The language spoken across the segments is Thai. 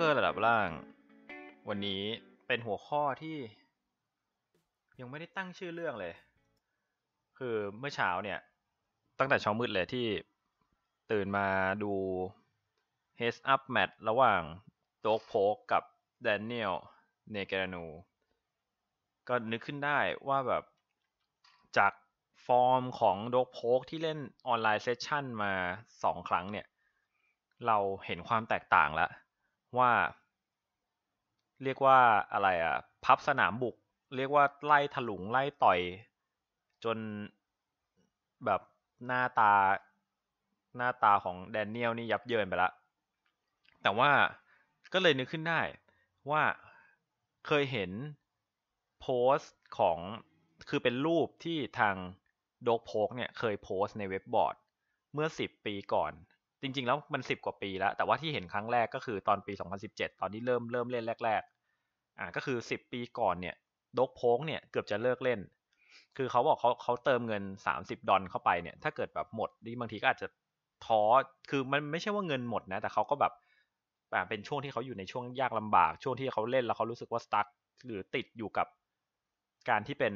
กอร์ระดับล่าง วันนี้เป็นหัวข้อที่ยังไม่ได้ตั้งชื่อเรื่องเลย คือเมื่อเช้าเนี่ย ตั้งแต่เช้ามืดเลยที่ตื่นมาดู Heads Up Match ระหว่างโต๊กโพกกับแดเนียลเนเกรานู ก็นึกขึ้นได้ว่าแบบจากฟอร์มของโดกโพกที่เล่นออนไลน์เซสชั่นมาสองครั้งเนี่ย เราเห็นความแตกต่างแล้วว่า เรียกว่า อะไรอ่ะ พับสนามบุก เรียกว่าไล่ถลุงไล่ต่อย จนแบบหน้าตา หน้าตาของแดเนียลนี่ยับเยินไปละแต่ว่าก็เลยนึกขึ้นได้ว่าเคยเห็นโพสต์ของ คือเป็นรูปที่ทางโดกโพกเนี่ย เคยโพสต์ในเว็บบอร์ดเมื่อ 10 ปีก่อนจริงๆแล้วมันสิบกว่าปีแล้ว แต่ว่าที่เห็นครั้งแรกก็คือตอนปี 2017 ตอนที่เริ่มเริ่มเล่นแรกๆอ่าก็คือสิบปีก่อนเนี่ยดกโพงเนี่ยเกือบจะเลิกเล่น คือเขาบอกเขาเขาเติมเงิน 30 ดอลเข้าไปเนี่ยถ้าเกิดแบบหมดนี่บางทีก็อาจจะท้อคือมันไม่ใช่ว่าเงินหมดนะ แต่เขาก็แบบแบบเป็นช่วงที่เขาอยู่ในช่วงยากลำบาก ช่วงที่เขาเล่นแล้วเขารู้สึกว่าสตั๊กหรือติดอยู่กับการที่เป็น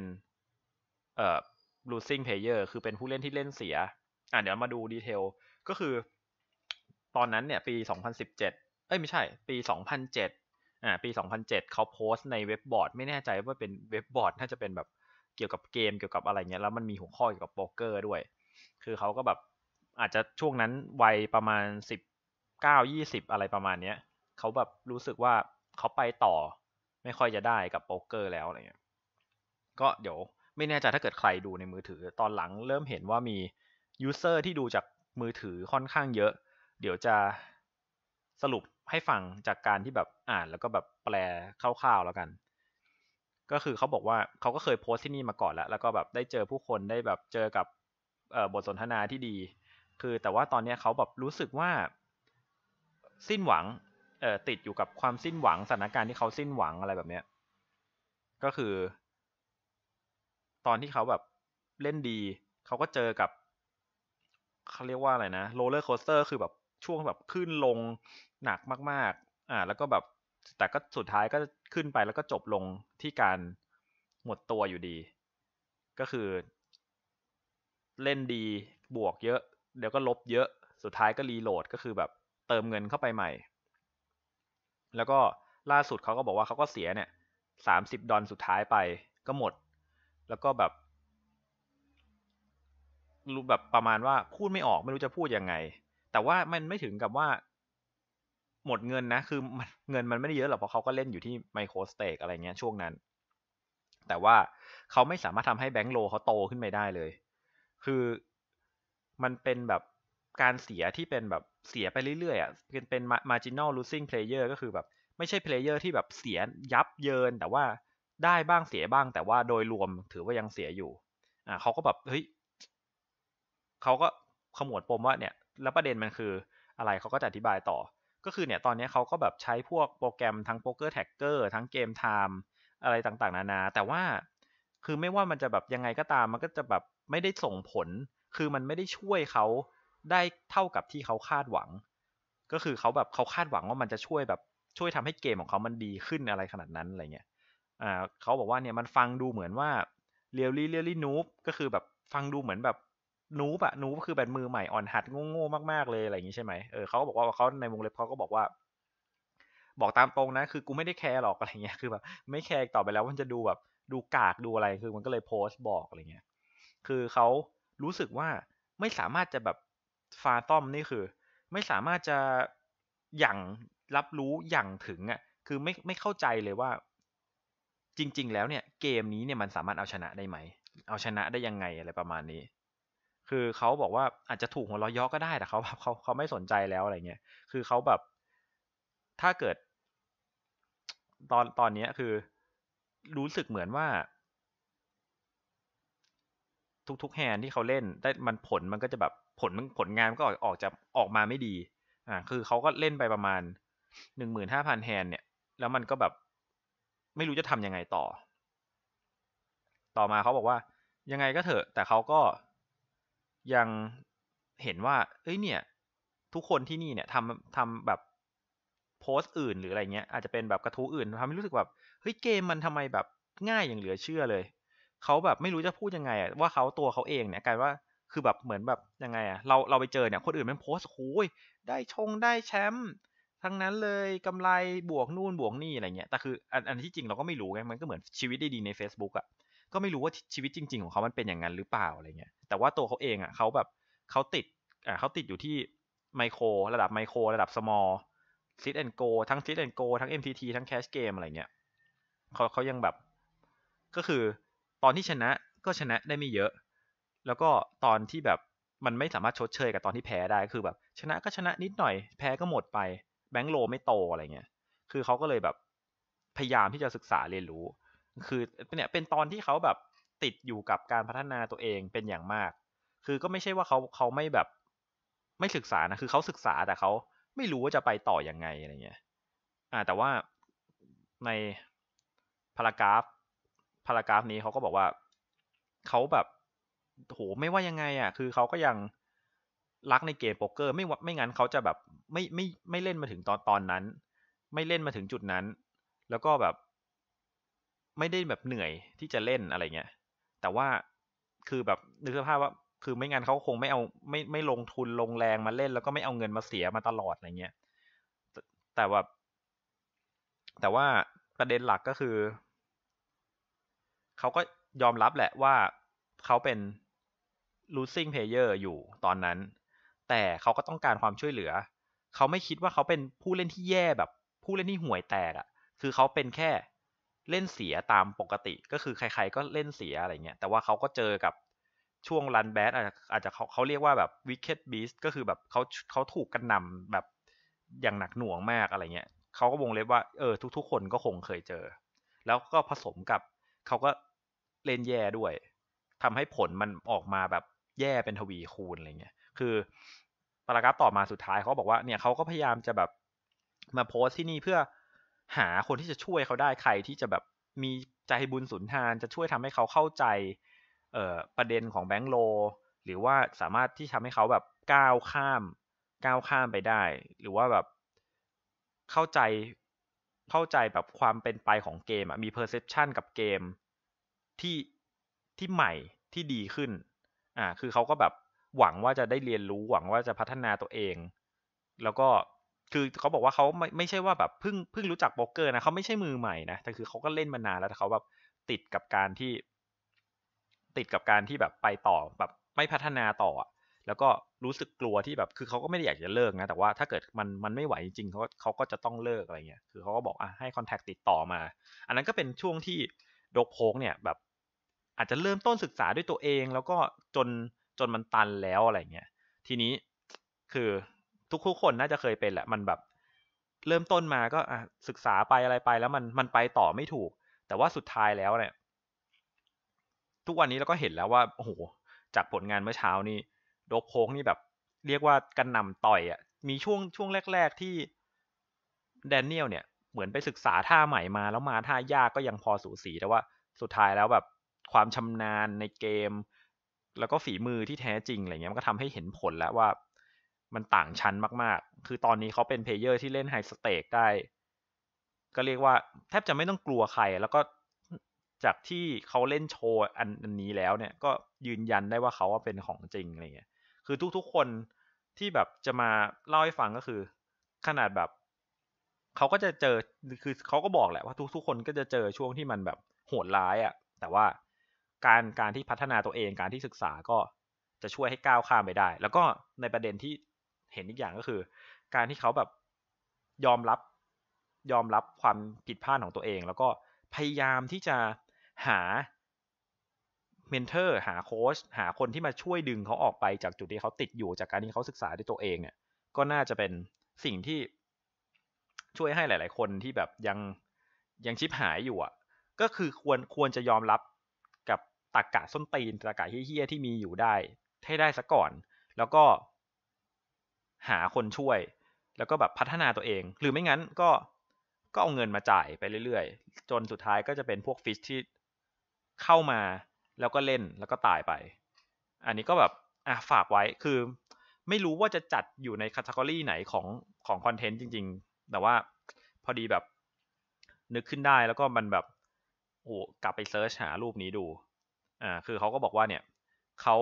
เอ่อ losing player คือเป็นผู้เล่นที่เล่นเสียอ่าเดี๋ยวมาดูดีเทลก็คือตอนนั้นเนี่ยปี 2017เอ้ยไม่ใช่ ปี 2007อ่าปี 2007เขาโพสต์ในเว็บบอร์ดไม่แน่ใจว่าเป็นเว็บบอร์ดน่าจะเป็นแบบเกี่ยวกับเกมเกี่ยวกับอะไรเงี้ยแล้วมันมีหัวข้อเกี่ยวกับโป๊กเกอร์ด้วยคือเขาก็แบบอาจจะช่วงนั้นวัยประมาณ 19 20 อะไรประมาณเนี้ยเขาแบบรู้สึกว่าเขาไปต่อไม่ค่อยจะได้กับโป๊กเกอร์แล้วอะไรเงี้ยก็เดี๋ยวไม่แน่ใจถ้าเกิดใครดูในมือถือ ตอนหลังเริ่มเห็นว่ามียูเซอร์ที่ดูจากมือถือค่อนข้างเยอะเดี๋ยวจะสรุปให้ฟังจากการที่แบบอ่าน แล้วก็แบบแปลคร่าวๆแล้วกัน ก็คือเขาบอกว่าเขาก็เคยโพสต์ที่นี่มาก่อนแล้วแล้วก็แบบได้เจอผู้คนได้แบบเจอกับบทสนทนาที่ดี คือแต่ว่าตอนนี้เขาแบบรู้สึกว่าสิ้นหวังติดอยู่กับความสิ้นหวังสถานการณ์ที่เขาสิ้นหวังอะไรแบบเนี้ยก็คือ ตอนที่เขาแบบเล่นดีเขาก็เจอกับเขาเรียกว่าอะไรนะโรลเลอร์โคสเตอร์คือแบบช่วงแบบขึ้นลงหนักมากๆอ่าแล้วก็แบบแต่ก็สุดท้ายก็ขึ้นไป แล้วก็จบลงที่การหมดตัวอยู่ดี ก็คือ เล่นดีบวกเยอะ เดี๋ยวก็ลบเยอะสุดท้ายก็รีโหลด ก็คือแบบเติมเงินเข้าไปใหม่ แล้วก็ล่าสุดเขาก็บอกว่าเขาก็เสียเนี่ยสามสิบดอนสุดท้ายไปก็หมด แล้วก็แบบ รู้แบบประมาณว่า พูดไม่ออกไม่รู้จะพูดยังไงแต่ว่ามันไม่ถึงกับว่าหมดเงินนะคือเงินมันไม่ได้เยอะหรอกเพราะเขาก็เล่นอยู่ที่ไมโครสเตกอะไรเงี้ยช่วงนั้น แต่ว่าเขาไม่สามารถทำให้แบงก์โลเขาโตขึ้นไปได้เลย คือมันเป็นแบบการเสียที่เป็นแบบเสียไปเรื่อยๆอ่ะเป็นเป็นจิ r นลลูซ l o s เ n g p l a y e ก็คือแบบ ไม่ใช่เพลเยอร์ที่แบบเสียยับเยิน แต่ว่าได้บ้างเสียบ้าง แต่ว่าโดยรวมถือว่ายังเสียอยู่อ่าเขาก็แบบเฮ้ยเขาก็ขมวดปมว่าเนี่ยแล้วประเด็นมันคืออะไรเขาก็จะอธิบายต่อ ก็คือเนี่ยตอนนี้เขาก็แบบใช้พวกโปรแกรมทั้งโป๊กเกอร์แท็กเกอร์ทั้งเกมไทม์อะไรต่างๆ นานา แต่ว่าคือไม่ว่ามันจะแบบยังไงก็ตาม มันก็จะแบบไม่ได้ส่งผล คือมันไม่ได้ช่วยเขาได้เท่ากับที่เขาคาดหวัง ก็คือเขาแบบเขาคาดหวังว่ามันจะช่วยแบบ ช่วยทำให้เกมของเขามันดีขึ้นอะไรขนาดนั้นอะไรเงี้ยอ่าเขาบอกว่าเนี่ยมันฟังดูเหมือนว่าเรียลลี่เรียลลี่นูฟก็คือแบบฟังดูเหมือนแบบนูบอะนูบคือแบบมือใหม่อ่อนหัดโง่ๆมากๆเลยอะไรอย่างนี้ใช่ไหม เออเขาก็บอกว่าเขาในวงเล็บเขาก็บอกว่า บอกตามตรงนะคือกูไม่ได้แคร์หรอกอะไรเงี้ยคือแบบไม่แคร์ต่อไปแล้วมันจะดูแบบดูกากดูอะไรคือมันก็เลยโพสต์บอกอะไรเงี้ย คือเขารู้สึกว่าไม่สามารถจะแบบฟาต้อมนี่คือ ไม่สามารถจะอย่างรับรู้อย่างถึงอะ่ะคือไม่ไม่เข้าใจเลยว่าจริง ๆ แล้วเนี่ย เกมนี้เนี่ยมันสามารถเอาชนะได้ไหม เอาชนะได้ยังไงอะไรประมาณนี้คือเขาบอกว่าอาจจะถูกหัวเราะย่อก็ได้แต่เขาแบบเขาเขาไม่สนใจแล้วอะไรเงี้ย คือเขาแบบถ้าเกิด ตอนตอนนี้คือ รู้สึกเหมือนว่า ทุกๆแฮนที่เขาเล่นได้มันผลมันก็จะแบบผลผลงานก็ออกออกจะออกมาไม่ดี อ่า คือเขาก็เล่นไปประมาณหนึ่งหมื่นห้าพันแฮนเนี่ยแล้วมันก็แบบ ไม่รู้จะทำยังไงต่อ ต่อมาเขาบอกว่ายังไงก็เถอะ แต่เขาก็ยังเห็นว่าเอ้ยเนี่ยทุกคนที่นี่เนี่ยทำทำแบบโพสต์อื่นหรืออะไรเงี้ยอาจจะเป็นแบบกระทู้อื่นทำให้รู้สึกแบบเฮ้ยเกมมันทำไมแบบง่ายอย่างเหลือเชื่อเลยเขาแบบไม่รู้จะพูดยังไงอะว่าเขาตัวเขาเองเนี่ยกลายว่าคือแบบเหมือนแบบยังไงอะเราเราไปเจอเนี่ยคนอื่นมันโพสต์โอ้ยได้ชงได้แชมป์ทั้งนั้นเลยกำไรบวกนู่นบวกนี่อะไรเงี้ยแต่คืออันอันที่จริงเราก็ไม่รู้ไงมันก็เหมือนชีวิตดีๆใน Facebook อะก็ไม่รู้ว่าชีวิตจริงๆ ของเขามันเป็นอย่างนั้นหรือเปล่าอะไรเงี้ย แต่ว่าตัวเขาเองอ่ะเขาแบบเขาติดอ่าเขาติดอยู่ที่ไมโคร ระดับไมโคร ระดับสมอลซิดแอนโกทั้งซิดแอนโกทั้ง MTT ทั้งแคชเกมอะไรเงี้ยเขาเขายังแบบ ก็คือตอนที่ชนะก็ชนะได้ไม่เยอะ แล้วก็ตอนที่แบบมันไม่สามารถชดเชยกับตอนที่แพ้ได้คือแบบชนะก็ชนะนิดหน่อยแพ้ก็หมดไปแบงก์โลไม่โตอะไรเงี้ยคือเขาก็เลยแบบพยายามที่จะศึกษาเรียนรู้คือเนี่ยเป็นตอนที่เขาแบบติดอยู่กับการพัฒนาตัวเองเป็นอย่างมาก คือก็ไม่ใช่ว่าเขาเขาไม่แบบไม่ศึกษานะคือเขาศึกษาแต่เขาไม่รู้ว่าจะไปต่ออยังไงอะไรเงี้ยอ่าแต่ว่าในพารากราฟพารากราฟนี้เขาก็บอกว่าเขาแบบโหไม่ว่ายังไงอ่ะ คือเขาก็ยังรักในเกมโป๊กเกอร์ไม่ไม่งั้นเขาจะแบบไม่ไม่ไม่เล่นมาถึงตอนตอนนั้น ไม่เล่นมาถึงจุดนั้น แล้วก็แบบไม่ได้แบบเหนื่อยที่จะเล่นอะไรเงี้ย แต่ว่าคือแบบนึกสภาพว่าคือไม่งั้นเขาคงไม่เอาไม่ไม่ลงทุนลงแรงมาเล่นแล้วก็ไม่เอาเงินมาเสียมาตลอดอะไรเงี้ย แต่แบบแต่ว่าประเด็นหลักก็คือ เขาก็ยอมรับแหละว่าเขาเป็น losing player อยู่ตอนนั้น แต่เขาก็ต้องการความช่วยเหลือ เขาไม่คิดว่าเขาเป็นผู้เล่นที่แย่แบบ ผู้เล่นที่ห่วยแตกอะ่ะคือเขาเป็นแค่เล่นเสียตามปกติก็คือใครๆก็เล่นเสียอะไรเงี้ยแต่ว่าเขาก็เจอกับช่วงรันแบดอาจจะเขาเขาเรียกว่าแบบวิกเก็ตบีสก็คือแบบเขาเขาถูกกันนำแบบอย่างหนักหน่วงมากอะไรเงี้ยเขาก็วงเล็บว่าเออทุกๆคนก็คงเคยเจอ แล้วก็ผสมกับเขาก็เล่นแย่ด้วย ทำให้ผลมันออกมาแบบแย่เป็นทวีคูณอะไรเงี้ยคือปรากราฟต่อมาสุดท้ายเขาบอกว่าเนี่ยเขาก็พยายามจะแบบมาโพสที่นี่เพื่อหาคนที่จะช่วยเขาได้ใครที่จะแบบมีใจบุญสุนทานจะช่วยทำให้เขาเข้าใจเออประเด็นของแบงก์โลหรือว่าสามารถที่ทำให้เขาแบบก้าวข้าม ก้าวข้ามไปได้ หรือว่าแบบ เข้าใจเข้าใจแบบความเป็นไปของเกมอะมีเพอร์เซพชันกับเกม ที่ที่ใหม่ที่ดีขึ้นอ่าคือเขาก็แบบหวังว่าจะได้เรียนรู้หวังว่าจะพัฒนาตัวเอง แล้วก็คือเขาบอกว่าเขาไม่ไม่ใช่ว่าแบบเพิ่งเพิ่งรู้จักโป๊กเกอร์นะเขาไม่ใช่มือใหม่นะแต่คือเขาก็เล่นมานานแล้วแต่เขาแบบติดกับการที่ ติดกับการที่แบบไปต่อแบบไม่พัฒนาต่อ แล้วก็รู้สึกกลัวที่แบบ คือเขาก็ไม่ได้อยากจะเลิกนะแต่ว่าถ้าเกิดมันมันไม่ไหวจริงเขาเขาก็จะต้องเลิกอะไรเงี้ยคือเขาก็บอกอ่ะให้คอนแทคติดต่อมา อันนั้นก็เป็นช่วงที่ดกโพงเนี่ยแบบ อาจจะเริ่มต้นศึกษาด้วยตัวเอง แล้วก็จนจนมันตันแล้วอะไรเงี้ยทีนี้คือทุกคนน่าจะเคยเป็นแหละมันแบบเริ่มต้นมาก็อศึกษาไปอะไรไปแล้วมันมันไปต่อไม่ถูก แต่ว่าสุดท้ายแล้วเนี่ย ทุกวันนี้เราก็เห็นแล้วว่าโอ้โหจากผลงานเมื่อเช้านี่โดบโพงนี่แบบเรียกว่ากันนำต่อยอะ่ะ มีช่วงช่วงแรก ๆที่แดเนียลเนี่ย เหมือนไปศึกษาท่าใหม่มาแล้วมาท่ายากก็ยังพอสูสีแต่ว่าสุดท้ายแล้วแบบ ความชำนาญในเกม แล้วก็ฝีมือที่แท้จริงอะไรเงี้ยมันก็ทำให้เห็นผลแล้วว่ามันต่างชั้นมาก ๆ คือตอนนี้เขาเป็นเพลเยอร์ที่เล่นไฮสเตกได้ ก็เรียกว่าแทบจะไม่ต้องกลัวใคร แล้วก็จากที่เขาเล่นโชว์อันอันนี้แล้วเนี่ย ก็ยืนยันได้ว่าเขาว่าเป็นของจริงอะไรเงี้ย คือทุกๆคนที่แบบจะมาเล่าให้ฟังก็คือ ขนาดแบบเขาก็จะเจอ คือเขาก็บอกแหละว่าทุก ๆ คนก็จะเจอช่วงที่มันแบบโหดร้ายอะ่ะแต่ว่าการการที่พัฒนาตัวเอง การที่ศึกษาก็จะช่วยให้ก้าวข้ามไปได้ แล้วก็ในประเด็นที่เห็นอีกอย่างก็คือ การที่เขาแบบยอมรับยอมรับความผิดพลาดของตัวเอง แล้วก็พยายามที่จะหาเมนเทอร์หาโค้ชหาคนที่มาช่วยดึงเขาออกไปจากจุดที่เขาติดอยู่ จากการที่เขาศึกษาด้วยตัวเองเนี่ยก็น่าจะเป็นสิ่งที่ช่วยให้หลาย ๆ คนที่แบบยังยังชิปหายอยู่อ่ะ ก็คือควรควรจะยอมรับกับตากกะส้นตีนตากกะเฮี้ยที่มีอยู่ได้ให้ได้ซะก่อน แล้วก็หาคนช่วยแล้วก็แบบพัฒนาตัวเองหรือไม่งั้นก็ก็เอาเงินมาจ่ายไปเรื่อยๆจนสุดท้ายก็จะเป็นพวกฟิชที่เข้ามาแล้วก็เล่นแล้วก็ตายไปอันนี้ก็แบบอ่ะฝากไว้คือไม่รู้ว่าจะจัดอยู่ในคัตกรีไหนของ ของคอนเทนต์จริงๆแต่ว่าพอดีแบบนึกขึ้นได้แล้วก็มันแบบโอ้กลับไปเซิร์ชหารูปนี้ดู อ่าคือเขาก็บอกว่าเนี่ยเขา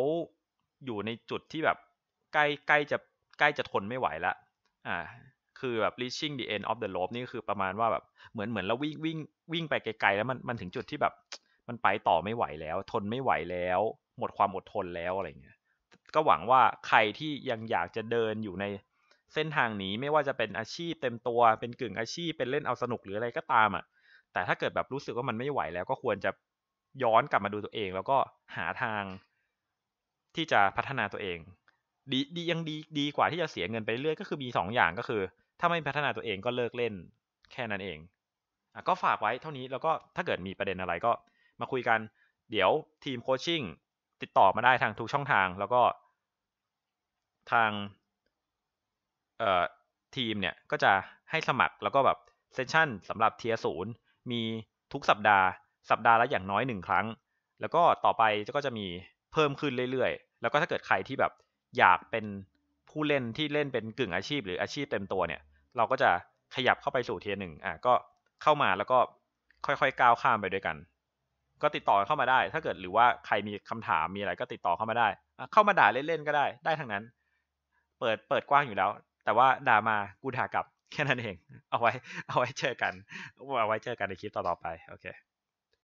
อยู่ในจุดที่แบบใกล้ใกล้จะใกล้จะทนไม่ไหวแล้ว อ่า คือแบบ reaching the end of the rope นี่คือประมาณว่าแบบ เหมือนเหมือนเราวิ่งวิ่งวิ่งไปไกลๆ แล้วมันมันถึงจุดที่แบบ มันไปต่อไม่ไหวแล้ว ทนไม่ไหวแล้ว หมดความอดทนแล้วอะไรเงี้ย ก็หวังว่าใครที่ยังอยากจะเดินอยู่ในเส้นทางนี้ไม่ว่าจะเป็นอาชีพเต็มตัว เป็นกึ่งอาชีพ เป็นเล่นเอาสนุกหรืออะไรก็ตามอ่ะ แต่ถ้าเกิดแบบรู้สึกว่ามันไม่ไหวแล้วก็ควรจะย้อนกลับมาดูตัวเอง แล้วก็หาทางที่จะพัฒนาตัวเองดีดียังดีดีกว่าที่จะเสียเงินไปเรื่อยก็คือมีสองอย่างก็คือ ถ้าไม่พัฒนาตัวเองก็เลิกเล่นแค่นั้นเองอ่ะก็ฝากไว้เท่านี้แล้วก็ถ้าเกิดมีประเด็นอะไรก็ มาคุยกันเดี๋ยวทีมโคชชิ่งติดต่อมาได้ทางทุกช่องทางแล้วก็ทาง เอ่อ ทีมเนี่ยก็จะให้สมัครแล้วก็แบบเซสชั่นสำหรับเทียศูนย์มีทุกสัปดาห์สัปดาห์ละอย่างน้อยหนึ่งครั้ง แล้วก็ต่อไปก็จะมีเพิ่มขึ้นเรื่อยๆแล้วก็ถ้าเกิดใครที่แบบอยากเป็นผู้เล่นที่เล่นเป็นกึ่งอาชีพ หรืออาชีพเต็มตัวเนี่ย เราก็จะขยับเข้าไปสู่เทียร์หนึ่งอ่ะก็เข้ามาแล้วก็ค่อยๆก้าวข้ามไปด้วยกัน ก็ติดต่อเข้ามาได้ ถ้าเกิดหรือว่าใครมีคำถามมีอะไร ก็ติดต่อเข้ามาได้เข้ามาด่าเล่นๆก็ได้ ได้ทั้งนั้น เปิดเปิดกว้างอยู่แล้ว แต่ว่าด่ามากูด่ากลับแค่นั้นเอง เอาไว้เอาไว้เจอกันเอาไว้เจอกันในคลิปต่อๆไปโอเค